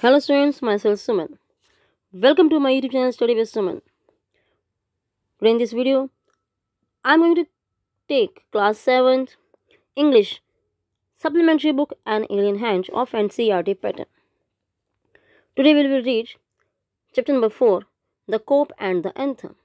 Hello students, myself Suman. Welcome to my YouTube channel Study with Suman. in this video, I'm going to take class 7th English supplementary book and Alien Hand of NCRT pattern. Today we will read chapter number 4 The Cope and the Anthem.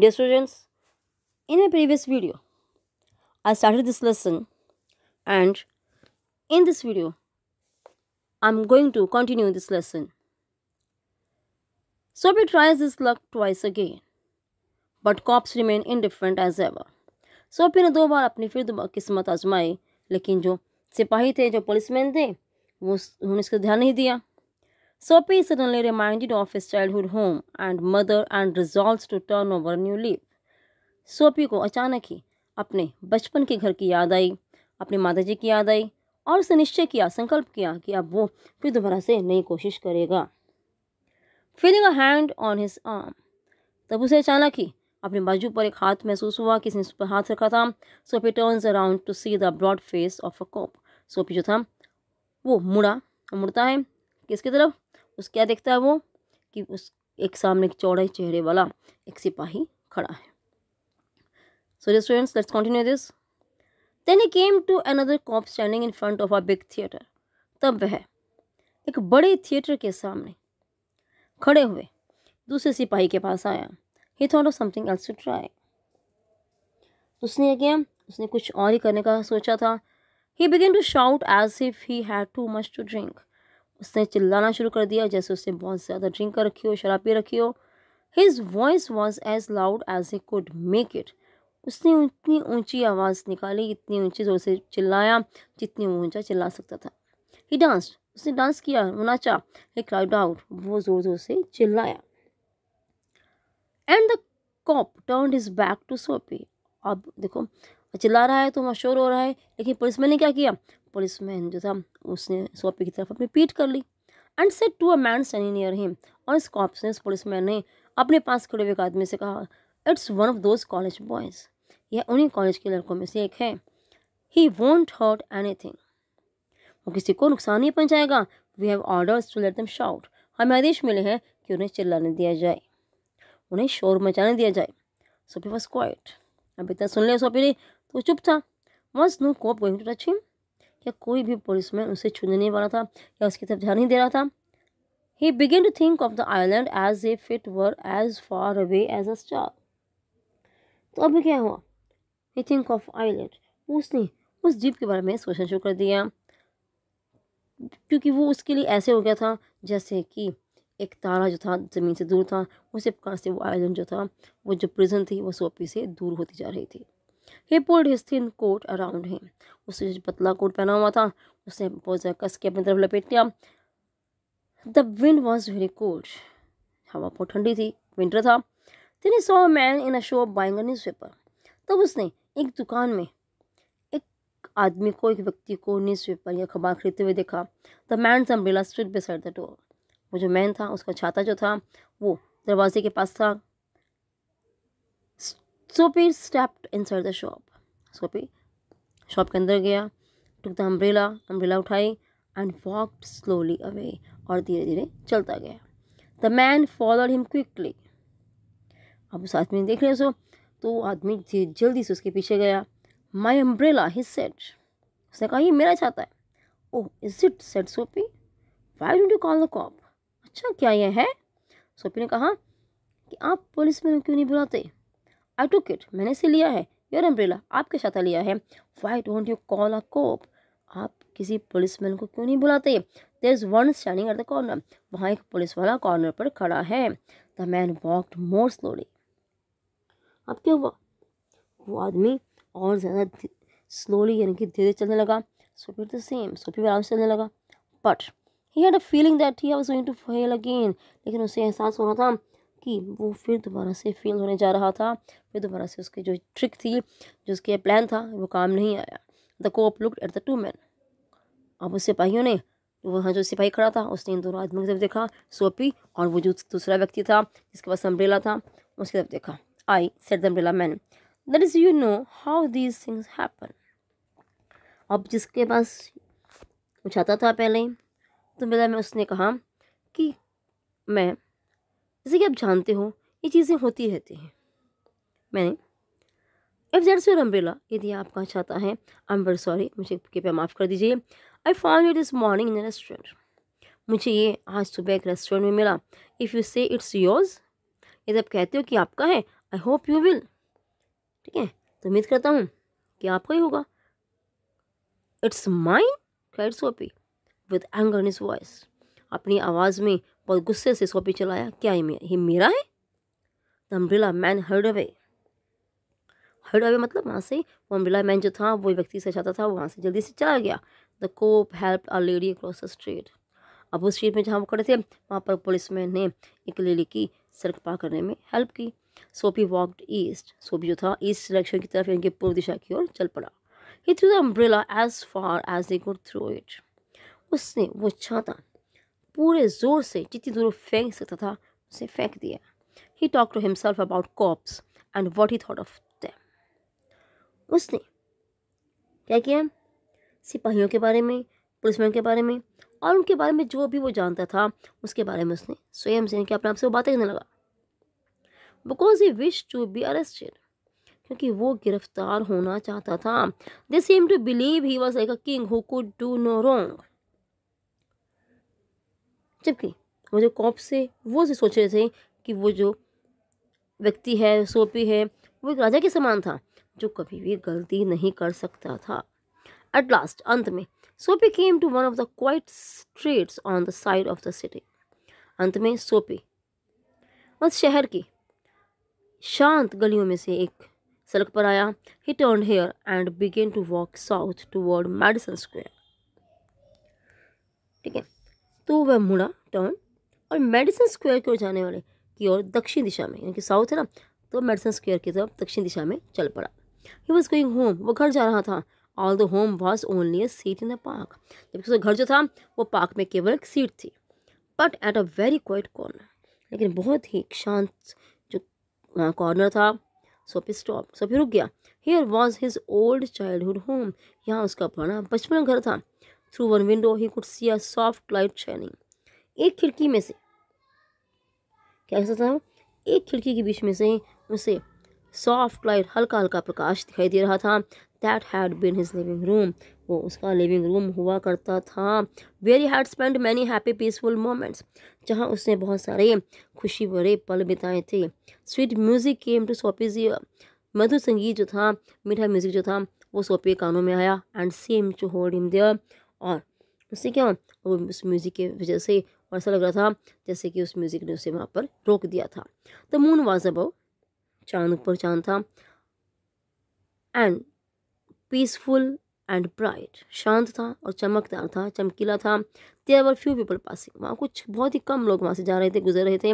Dear students, in a previous video, I started this lesson and in this video I'm going to continue this lesson. Sophie tries his luck twice again, but cops remain indifferent as ever. Soapy ने दो बार अपनी फिर किस्मत आजमाई लेकिन जो सिपाही थे जो पुलिसमैन थे वो उन्होंने इसका ध्यान नहीं दिया Soapy suddenly reminded of his childhood home and mother and resolve to turn over new leaf Soapy को अचानक ही अपने बचपन के घर की याद आई अपनी माता जी की याद आई और उसने निश्चय किया संकल्प किया कि अब वो फिर दोबारा से नई कोशिश करेगा feeling a hand on his arm तब उसे अचानक ही अपने बाजू पर एक हाथ महसूस हुआ किसने उस पर हाथ रखा था Soapy turns around to see the broad face of a cop Soapy जो था वो मुड़ा मुड़ता है किसकी तरफ उस क्या देखता है वो कि उस एक सामने चौड़े चेहरे वाला एक सिपाही खड़ा है so students let's continue this then he came to another cop standing in front of a big theatre तब वह एक बड़े थिएटर के सामने खड़े हुए दूसरे सिपाही के पास आया he thought of something else to try उसने क्या उसने कुछ और ही करने का सोचा था he began to shout as if he had too much to drink उसने चिल्लाना शुरू कर दिया जैसे उसने बहुत ज़्यादा ड्रिंक कर रखी हो शराब पी रखी हो his voice was as loud as he could make it उसने इतनी ऊंची आवाज़ निकाली इतनी ऊंची ज़ोर से चिल्लाया जितनी ऊंचा चिल्ला सकता था ही डांस उसने डांस किया वो नाचा ही क्राउड आउट वो ज़ोर ज़ोर से चिल्लाया and the cop turned his back to Soapy अब देखो चिल्ला रहा है तो मशहूर हो रहा है लेकिन पुलिसमैन ने क्या किया पुलिसमैन जो था उसने सोपी की तरफ अपनी पीट कर ली and said to a man सनी नियर हिम और इस कॉप से पुलिस मैन ने अपने पास खड़े हुए एक आदमी से कहा it's one of those college boys यह उन्हीं कॉलेज के लड़कों में से एक है he won't hurt anything वो किसी को नुकसान नहीं पहुंचाएगा we have orders to let them shout हमें आदेश मिले हैं कि उन्हें चिल्लाने दिया जाए उन्हें शोर मचाने दिया जाए सोफी वॉज क्वाइट अब इतना सुन लिया सोफी ने तो चुप था was no cop going to touch him क्या कोई भी पुलिस में उसे छूने नहीं वाला था या उसकी तरफ ध्यान नहीं दे रहा था he began to think of the island as if it were as far away as a star तो अभी क्या हुआ थिंक ऑफ आइलैंड उसने उस जीप के बारे में सोचना शुरू कर दिया क्योंकि वो उसके लिए ऐसे हो गया था जैसे कि एक तारा जो था ज़मीन से दूर था उसे प्रकार से वो आइलैंड जो था वो जो प्रिजन थी वो सोपी से दूर होती जा रही थी he pulled his thin coat around him उसने जो पतला कोट पहना हुआ था उसने बहुत ज़्यादा कस के अपनी तरफ लपेट लिया the wind was very cold हवा बहुत ठंडी थी विंटर था दिन saw man in a show buying newspaper तब उसने एक दुकान में एक आदमी को एक व्यक्ति को न्यूज़पेपर या अखबार खरीदते हुए देखा the man umbrella street beside the door वो जो मैन था उसका छाता जो था वो दरवाजे के पास था Soapy stepped inside the shop Soapy shop के अंदर गया टुक द अम्ब्रेला अम्ब्रेला उठाई एंड वॉकड स्लोली अवे और धीरे धीरे चलता गया the man followed him quickly अब उस आदमी देख रहे सो तो आदमी जल्दी से उसके पीछे गया माई अम्ब्रेला ही सेट उसने कहा ये मेरा छाता है oh is it said Soapy why don't you call the cop अच्छा क्या यह है सोपी ने कहा कि आप पुलिस में क्यों नहीं बुलाते आई टू किट मैंने इसे लिया है योर अम्ब्रेला आपके छाता लिया है why don't you call a cop आप किसी पुलिस मैन को क्यों नहीं बुलाते there is one standing at the corner वहाँ एक पुलिस वाला कॉर्नर पर खड़ा है the man walked more slowly अब क्या हुआ वो आदमी और ज़्यादा स्लोली यानी कि धीरे चलने लगा सोफी तो सेम सोफी आराम से चलने लगा but he had a feeling that he was going to fail again लेकिन उसे एहसास हो रहा था कि वो फिर दोबारा से फेल होने जा रहा था फिर दोबारा से उसकी जो ट्रिक थी जो उसके प्लान था वो काम नहीं आया the cop look at the two man अब उस सिपाहियों ने वहाँ जो सिपाही खड़ा था उसने इन दोनों आदमियों की तरफ देखा सोपी और वो जो दूसरा व्यक्ति था जिसके पास अम्ब्रेला था उसकी तरफ देखा I, said the umbrella man. That is, you know how these things happen. अब जिसके पास उछाता था पहले तो मेरा मैं उसने कहा कि मैं जैसे कि आप जानते हो ये चीज़ें होती रहती हैं मैंने इफ दैट्स योर अम्ब्रेला यदि आपका चाहता है आई एम वेरी सॉरी मुझे कृपया माफ़ कर दीजिए I found you this morning in restaurant मुझे ये आज सुबह एक रेस्टोरेंट में मिला if you say it's yours यदि आप कहते हो कि आपका है आई होप यू विल ठीक है तो उम्मीद करता हूँ कि आपको ही होगा it's mine cried Soapy with anger in his voice अपनी आवाज़ में बहुत गुस्से से सोपी चलाया क्या ये, ये मेरा है the umbrella man hurried away hurried away मतलब वहाँ से वो अम्ब्रिला मैन जो था वो व्यक्ति से चाहता था वो वहाँ से जल्दी से चला गया the cop help a lady across the street अब उस स्ट्रीट में जहाँ वो खड़े थे वहाँ पर पुलिस मैन ने एक लेडी की सड़क पार करने में हेल्प की सोपी वॉकड ईस्ट सोपी जो था ईस्ट डायरेक्शन की तरफ इनके पूर्व दिशा की ओर चल पड़ा he threw the umbrella as far as they could threw it उसने वो छाता पूरे जोर से जितनी दूर फेंक सकता था उसे फेंक दिया he talk to himself about cops and what he thought of them उसने क्या किया सिपाहियों के बारे में पुलिसमैन के बारे में और उनके बारे में जो भी वो जानता था उसके बारे में उसने स्वयं से क्या अपने आप से वो बातें करने लगा because he wish to be arrested क्योंकि वो गिरफ्तार होना चाहता था they seem to believe he was like a king who could do no wrong जबकि वो जो कॉप से वो से सोच रहे थे कि वो जो व्यक्ति है सोपी है वो एक राजा के समान था जो कभी भी गलती नहीं कर सकता था एट लास्ट अंत में Soapy came to one of the quiet streets on the side of the city अंत में सोपी उस शहर की शांत गलियों में से एक सड़क पर आया he turn here and began to walk south toward Madison Square ठीक है तो वह मुड़ा टर्न और मेडिसन स्क्वायर की ओर जाने वाले की ओर दक्षिण दिशा में यानी कि साउथ है ना तो मेडिसन स्क्वेयर की तरफ दक्षिण दिशा में चल पड़ा ही वॉज गोइंग होम वो घर जा रहा था all the home was only a seat in the park जबकि उसका घर जो था वो पार्क में केवल एक सीट थी but at a very quiet corner लेकिन बहुत ही शांत कॉर्नर था सो स्टॉप सो फिर रुक गया here was his old childhood home यहाँ उसका पुराना बचपन घर था through one window he could see a soft light shining एक खिड़की में से क्या कहता था एक खिड़की के बीच में से उसे सॉफ्ट लाइट हल्का हल्का प्रकाश दिखाई दे रहा था that had been his living room वो उसका लिविंग रूम हुआ करता था very had spend many happy peaceful moments जहाँ उसने बहुत सारे खुशी भरे पल बिताए थे sweet music came to Soapy's मधुर संगीत जो था मीठा म्यूज़िक जो था वो सोपी कानों में आया and seem to hold him there और उससे क्या वो उस म्यूज़िक के वजह से ऐसा लग रहा था जैसे कि उस म्यूज़िक ने उसे वहाँ पर रोक दिया था द मून वाज अबाउ चांद ऊपर चांद था एंड पीसफुल एंड ब्राइट शांत था और चमकदार था चमकीला था there are few people passing वहाँ कुछ बहुत ही कम लोग वहाँ से जा रहे थे गुजर रहे थे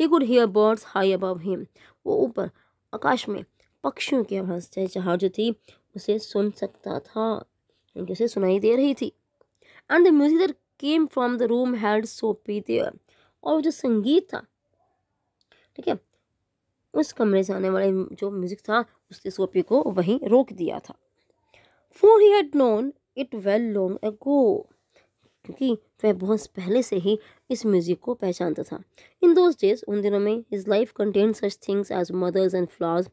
he could hear birds high above him वो ऊपर आकाश में पक्षियों की आवाज़ चहचहाट जो थी उसे सुन सकता था क्योंकि उसे सुनाई दे रही थी and the music that came from the room had Soapy there और जो संगीत था ठीक है उस कमरे से आने वाले जो म्यूज़िक था उसने सोपी को वहीं रोक दिया था he he had it well well ago क्योंकि वह बहुत पहले से ही इस म्यूज़िक को पहचानता था इन दोज डेज उन दिनों में his life contain such things as mothers and flowers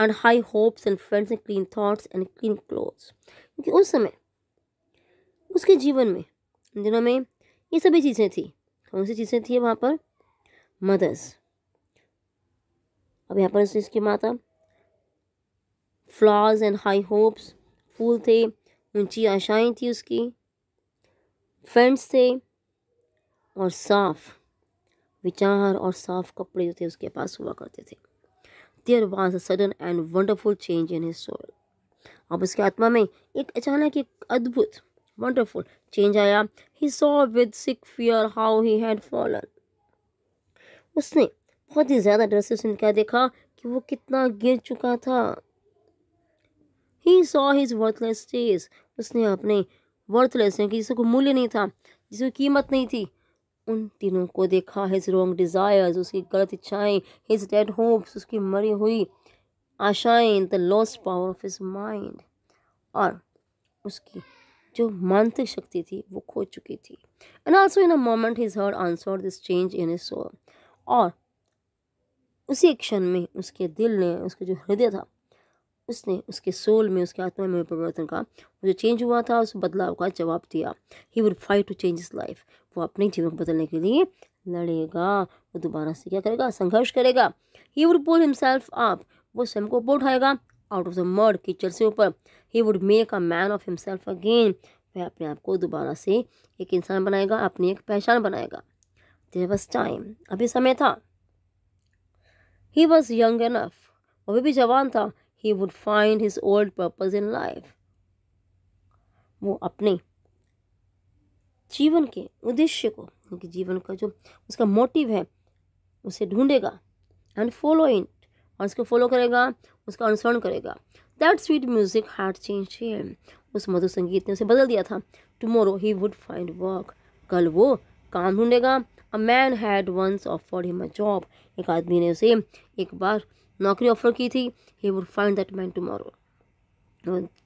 and high hopes and friends and clean thoughts and clean clothes क्योंकि उस समय उसके जीवन में उन दिनों में ये सभी चीज़ें थी कौन सी चीज़ें थी वहाँ पर मदर्स अब यहाँ पर इसकी माता फ्लावर्स एंड हाई होप्स फूल थे ऊंची आशाएं थी उसकी फ्रेंड्स थे और साफ विचार और साफ कपड़े जो थे उसके पास हुआ करते थे there was a sudden and wonderful change in his soul अब उसके आत्मा में एक अचानक एक अद्भुत वंडरफुल चेंज आया he saw with sick fear how he had fallen उसने बहुत ही ज़्यादा डर से उसने क्या देखा कि वो कितना गिर चुका था he saw his worthless days उसने अपने वर्थलेस यानी कि जिसको मूल्य नहीं था जिसकी कीमत नहीं थी उन तीनों को देखा हिज रॉन्ग डिज़ायर्स उसकी गलत इच्छाएं हिज डेड होप्स उसकी मरी हुई आशाएं the lost power of his mind और उसकी जो मानसिक शक्ति थी वो खो चुकी थी and also in a moment his heart answer this change in his soul और उसी क्षण में उसके दिल ने उसका जो हृदय था उसने उसके सोल में उसके आत्मा में परिवर्तन का जो चेंज हुआ था उस बदलाव का जवाब दिया he would fight to change his life वो अपने जीवन को बदलने के लिए लड़ेगा वो दोबारा से क्या करेगा संघर्ष करेगा ही वुड पुल हिमसेल्फ आप वो स्वयं को ऊपर उठाएगा आउट ऑफ द मर्ड कीचड़ से ऊपर he would make a man of himself again वह अपने आप को दोबारा से एक इंसान बनाएगा अपनी एक पहचान बनाएगा देर वॉज टाइम अभी समय था ही वॉज यंग एनफ वो भी जवान था he would find his old purpose in life वो अपने जीवन के उद्देश्य को उनके जीवन का जो उसका मोटिव है उसे ढूंढेगा एंड फॉलो इन और उसको फॉलो करेगा उसका अनुसरण करेगा that sweet music had change him उस मधुर संगीत ने उसे बदल दिया था tomorrow he would find work कल वो काम ढूंढेगा a man had once offer him a job एक आदमी ने उसे एक बार नौकरी ऑफर की थी he would find that man tomorrow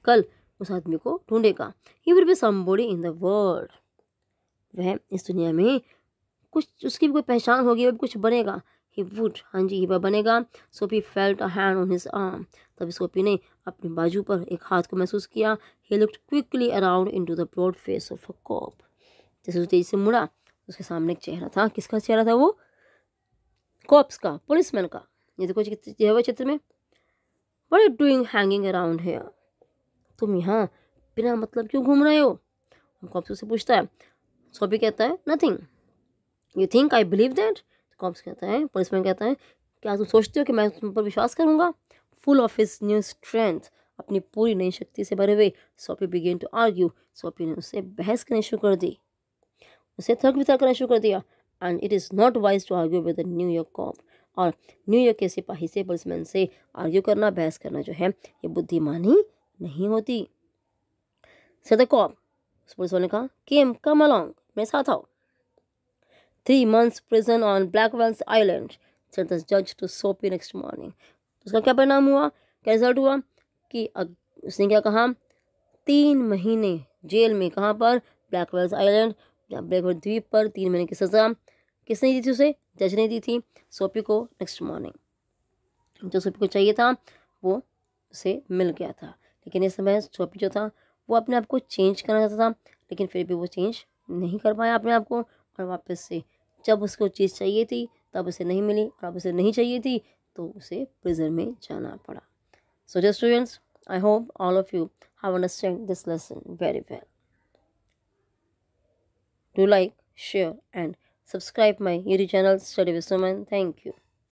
कल उस आदमी को ढूंढेगा he would be somebody in the world वह इस दुनिया में कुछ उसकी भी कोई पहचान होगी वह भी कुछ बनेगा ही वुड हाँ जी वह बनेगा Soapy felt a hand on his arm तब सोपी ने अपनी बाजू पर एक हाथ को महसूस किया ही looked quickly around into the broad face of a cop जैसे उस तेजी से मुड़ा उसके सामने एक चेहरा था किसका चेहरा था वो कॉप्स का पुलिसमैन का ये देखो ये क्षेत्र चित्र में what are doing hanging around है तुम यहाँ बिना मतलब क्यों घूम रहे हो कॉप्स से पूछता है सोपी कहता है nothing you think I believe that cops कहता है पुलिसमैन कहता है क्या तुम सोचते हो कि मैं तुम पर विश्वास करूँगा full of his new strength अपनी पूरी नई शक्ति से भरे हुए Soapy began to argue Soapy ने उससे बहस करनी शुरू कर दी उसे थक वितर करना शुरू कर दिया and it is not wise to argue with York cop और न्यूयॉर्क के सिपाही से पुलिसमैन से आर्ग्यू करना बहस करना जो है ये बुद्धिमानी नहीं होती सदर कॉप पुलिस वाले ने कहा केम कम अलॉन्ग मेरे साथ आओ three months prison on Blackwell's Island said जज टू सोपी नेक्स्ट मॉर्निंग उसका क्या परिणाम हुआ क्या रिजल्ट हुआ कि उसने क्या कहा तीन महीने जेल में कहाँ पर ब्लैकवेल्स आइलैंड ब्लैकवेल द्वीप पर तीन महीने की सज़ा किसने दी थी उसे जज ने दी थी सोपी को नेक्स्ट मॉर्निंग जो सोपी को चाहिए था वो उसे मिल गया था लेकिन इस समय सोपी जो था वो अपने आप को चेंज करना चाहता था लेकिन फिर भी वो चेंज नहीं कर पाया अपने आप को और वापस से जब उसको चीज़ चाहिए थी तब उसे नहीं मिली और अब उसे नहीं चाहिए थी तो उसे प्रिजन में जाना पड़ा सो जो students I hope all of you have understand this lesson very well do like share and Subscribe my YouTube channel Study with Suman. Thank you.